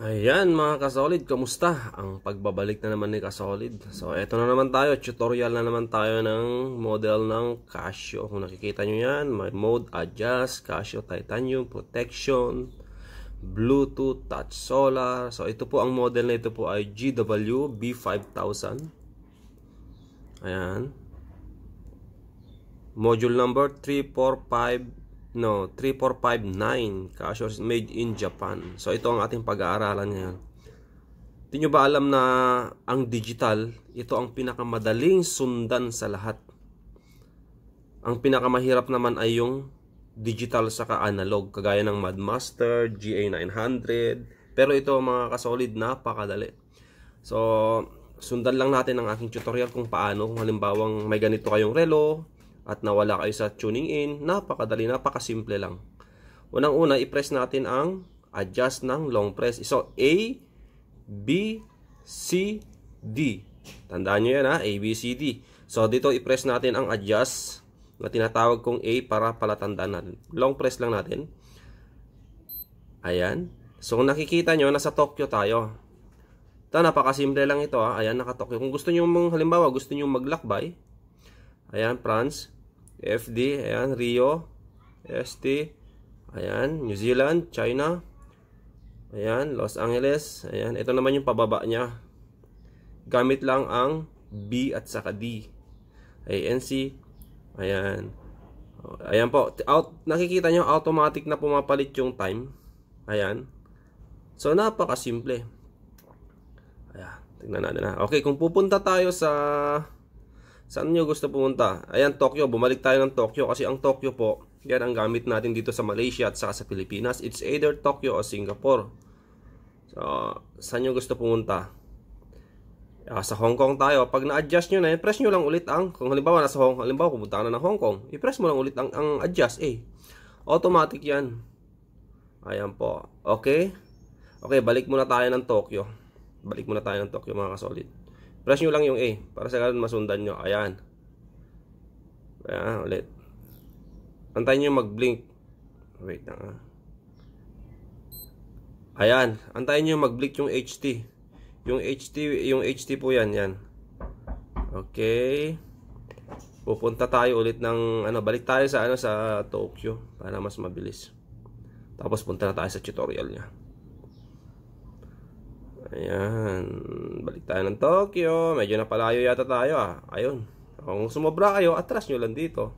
Ayan mga kasolid, kamusta? Ang pagbabalik na naman ni kasolid. So eto na naman tayo, tutorial na naman tayo ng model ng Casio. Kung nakikita nyo yan, may mode adjust, Casio titanium, protection, Bluetooth, touch solar. So ito po ang model na ito po ay b 5000 Ayan. Module number 3458 no 3459 cashier made in Japan so ito ang ating pag-aaralan ngayon hindi ba alam na ang digital ito ang pinakamadaling sundan sa lahat ang pinakamahirap naman ay yung digital saka analog kagaya ng Madmaster, GA900 pero ito mga kasolid napakadali so sundan lang natin ang aking tutorial kung paano kung halimbawang may ganito kayong relo at nawala kayo sa tuning in, napakadali, napakasimple lang. Unang-una, i-press natin ang adjust ng long press. So, A, B, C, D. Tandaan nyo yan ha, A, B, C, D. So, dito i-press natin ang adjust na tinatawag kong A para palatandaan natin. Long press lang natin. Ayan. So, kung nakikita nyo, nasa Tokyo tayo. Ito, napakasimple lang ito ha. Ayan, naka-Tokyo. Kung gusto nyo, halimbawa, gusto nyo maglakbay, Ayan, France. FD. Ayan, Rio. ST. Ayan, New Zealand. China. Ayan, Los Angeles. Ayan, ito naman yung pababa niya. Gamit lang ang B at saka D. ANC. Ayan. Ayan po. Out, nakikita nyo, automatic na pumapalit yung time. Ayan. So, napakasimple. Ayan. Tignan natin na. Okay, kung pupunta tayo sa Saan nyo gusto pumunta? Ayan, Tokyo. Bumalik tayo ng Tokyo kasi ang Tokyo po, yan ang gamit natin dito sa Malaysia at saka sa Pilipinas. It's either Tokyo or Singapore. So, saan nyo gusto pumunta? Uh, sa Hong Kong tayo. Pag na-adjust nyo na, press nyo lang ulit ang, kung halimbawa nasa Hong Kong, halimbawa pumunta ka na ng Hong Kong, i-press mo lang ulit ang, ang adjust eh. Automatic yan. Ayan po. Okay? Okay, balik muna tayo ng Tokyo. Balik muna tayo ng Tokyo mga kasolid. Press nyo lang yung A para sa ganun masundan nyo. Ayan. Ayan ulit. Antayin nyo mag-blink. Wait lang nga. Ah. Ayan. Antayin nyo mag-blink yung HT. Yung HT, yung HT po yan. Yan. Okay. Pupunta tayo ulit ng ano, balik tayo sa ano sa Tokyo para mas mabilis. Tapos punta na tayo sa tutorial niya. Ayan. Balik tayo ng Tokyo. Medyo napalayo yata tayo ah. Ayun. Kung sumobra kayo, atras nyo lang dito.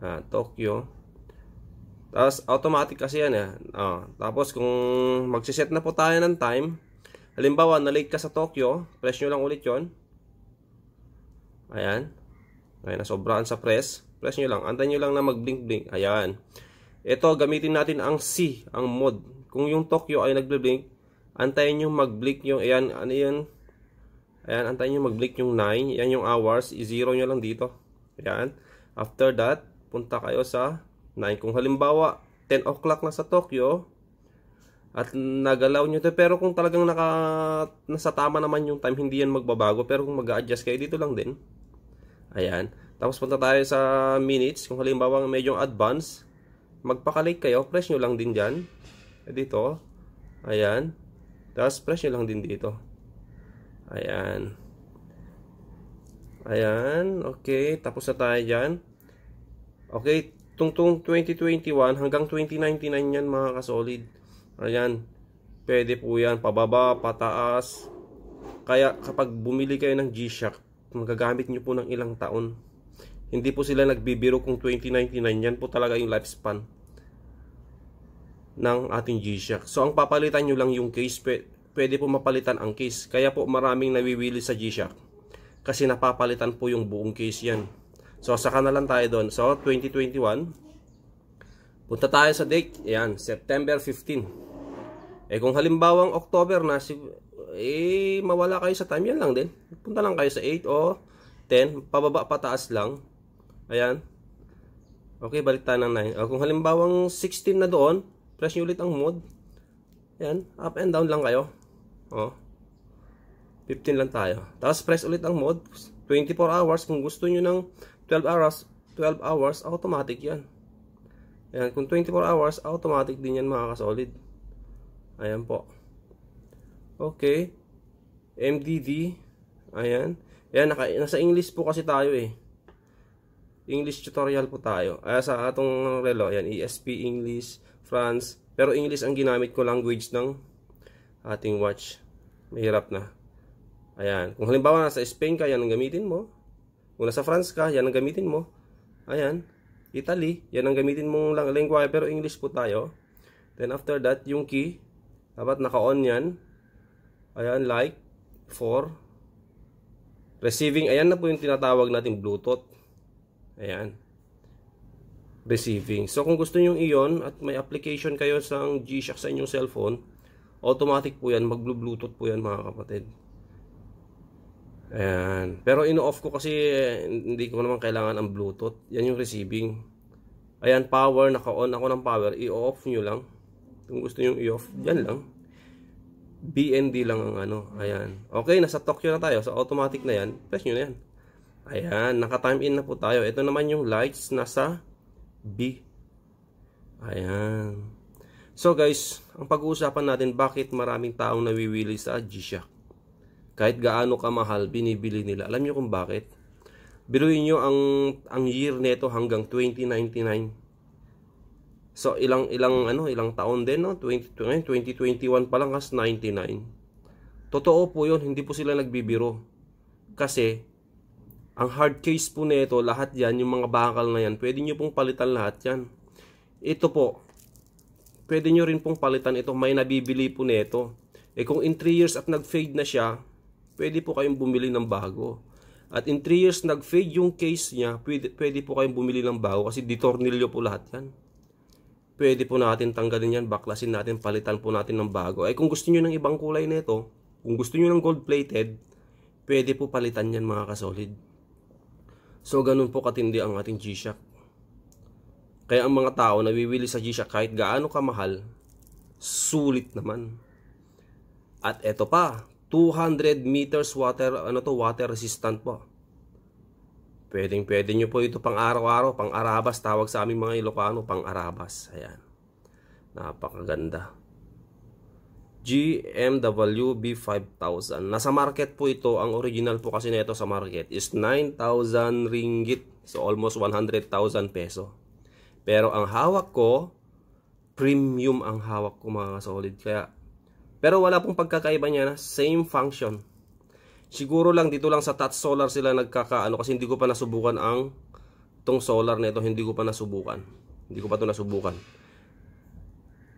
Ah, Tokyo. Tapos automatic kasi yan eh. Ah, tapos kung magsiset na po tayo ng time. Halimbawa, na-late ka sa Tokyo. Press nyo lang ulit yon Ayan. na nasobraan sa press. Press nyo lang. Antan nyo lang na mag-blink-blink. Ayan. Ito, gamitin natin ang C, ang mode. Kung yung Tokyo ay nagbe-blink, Antayin nyo mag-blink yung, ayan, ano yun? Ayan, antayin nyo mag-blink yung 9. Ayan yung hours. I-zero nyo lang dito. Ayan. After that, punta kayo sa 9. Kung halimbawa, 10 o'clock na sa Tokyo, at nagalaw nyo to. Pero kung talagang naka, nasa tama naman yung time, hindi yan magbabago. Pero kung mag-adjust kayo, dito lang din. Ayan. Tapos punta tayo sa minutes. Kung halimbawa medyo advance, magpakalate kayo. Press nyo lang din dyan. E dito. Ayan. Tapos presyo lang din dito. Ayan. Ayan. Okay. Tapos na tayo dyan. Okay. Tungtong 2021 hanggang 2099 yan mga kasolid. Ayan. Pwede po yan. Pababa, pataas. Kaya kapag bumili kayo ng G-Shock, magagamit nyo po ng ilang taon. Hindi po sila nagbibiro kung 2099. Yan po talaga yung lifespan ng ating G-Shock. So ang papalitan nyo lang yung case, pwede po mapalitan ang case. Kaya po maraming nawiwili sa G-Shock. Kasi napapalitan po yung buong case yan. So saka na lang tayo doon. So 2021, punta tayo sa date. Ayan, September 15. Eh kung halimbawang October na, si, eh mawala kayo sa time, yan lang din. Punta lang kayo sa 8 o 10, pababa pataas lang. Ayan. Okay, balik tayo ng 9. O, kung halimbawang 16 na doon, Press nyo ulit ang mode. Ayan. Up and down lang kayo. O. 15 lang tayo. Tapos press ulit ang mode. 24 hours. Kung gusto nyo ng 12 hours, 12 hours, automatic yan. Ayan. Kung 24 hours, automatic din yan mga kasolid. Ayan po. Okay. MDD. Ayan. Ayan, naka, nasa English po kasi tayo eh. English tutorial po tayo. Ay, ah, sa atong relo, ayan, ESP English. France. Pero English ang ginamit ko language ng ating watch. Mahirap na. Ayan. Kung halimbawa nasa Spain ka, yan ang gamitin mo. Kung nasa France ka, yan ang gamitin mo. Ayan. Italy, yan ang gamitin mong language. pero English po tayo. Then after that, yung key, dapat naka-on yan. Ayan, like, for, receiving. Ayan na po yung tinatawag nating Bluetooth. Ayan receiving. So kung gusto niyo iyon at may application kayo sa G-Shock sa inyong cellphone, automatic po yan, magblue-bluetooth po yan mga kapatid. Ayan. Pero ino-off ko kasi eh, hindi ko naman kailangan ang bluetooth. Yan yung receiving. Ayan, power. Naka-on ako ng power. I-off niyo lang. Kung gusto nyo i-off, yan lang. BND lang ang ano. Ayan. Okay, nasa Tokyo na tayo. So, automatic na yan. Press niyo na yan. Ayan, naka-time in na po tayo. Ito naman yung lights. Nasa B. Ayan. So guys, ang pag-uusapan natin bakit maraming taong nawiwili sa G-Shock. Kahit gaano kamahal, binibili nila. Alam nyo kung bakit? Biruin nyo ang, ang year nito hanggang 2099. So ilang ilang ano, ilang taon din no? 2020, 2021 pa lang has 99. Totoo po 'yon, hindi po sila nagbibiro. Kasi ang hard case po nito, lahat yan, yung mga bakal na yan, pwede niyo pong palitan lahat yan. Ito po, pwede niyo rin pong palitan ito, may nabibili po nito. Eh kung in 3 years at nag-fade na siya, pwede po kayong bumili ng bago. At in 3 years nag-fade yung case niya, pwede, pwede po kayong bumili ng bago kasi ditornilyo po lahat yan. Pwede po natin tanggalin yan, baklasin natin, palitan po natin ng bago. Eh kung gusto niyo ng ibang kulay nito, kung gusto niyo ng gold plated, pwede po palitan yan mga kasolid. So ganun po katindi ang ating G-Shock. Kaya ang mga tao na nawiwili sa G-Shock kahit gaano kamahal, sulit naman. At eto pa, 200 meters water, ano to, water resistant po. Pwedeng pwede nyo po ito pang araw-araw, pang arabas, tawag sa aming mga Ilocano, pang arabas. Ayan. Napakaganda. GMW B5000. Nasa market po ito. Ang original po kasi nito sa market is 9,000 ringgit. So almost 100,000 peso. Pero ang hawak ko, premium ang hawak ko mga solid. Kaya, pero wala pong pagkakaiba niya same function. Siguro lang dito lang sa touch solar sila nagkakaano kasi hindi ko pa nasubukan ang tong solar nito hindi ko pa nasubukan. Hindi ko pa to nasubukan.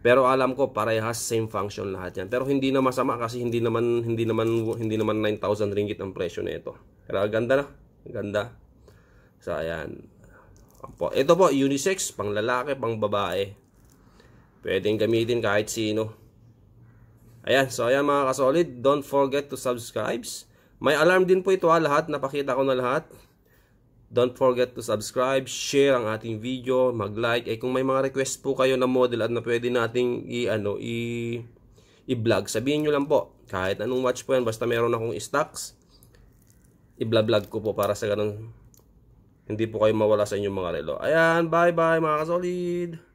Pero alam ko parehas same function lahat 'yan. Pero hindi na masama kasi hindi naman hindi naman hindi naman 9,000 ringgit ang presyo nito. Pero ganda na. Ganda. So ayan. Po. Ito po unisex, panglalaki, pangbabae. Pwedeng gamitin kahit sino. Ayan, so ayan mga kasolid, don't forget to subscribe. May alarm din po ito ha, lahat, napakita ko na lahat. Don't forget to subscribe, share ang ating video, mag-like. Eh kung may mga request po kayo na model at na pwede nating i-ano, i i-vlog, sabihin niyo lang po. Kahit anong watch po yan, basta meron akong stocks, i-vlog ko po para sa ganun hindi po kayo mawala sa inyong mga relo. Ayan, bye-bye mga kasolid!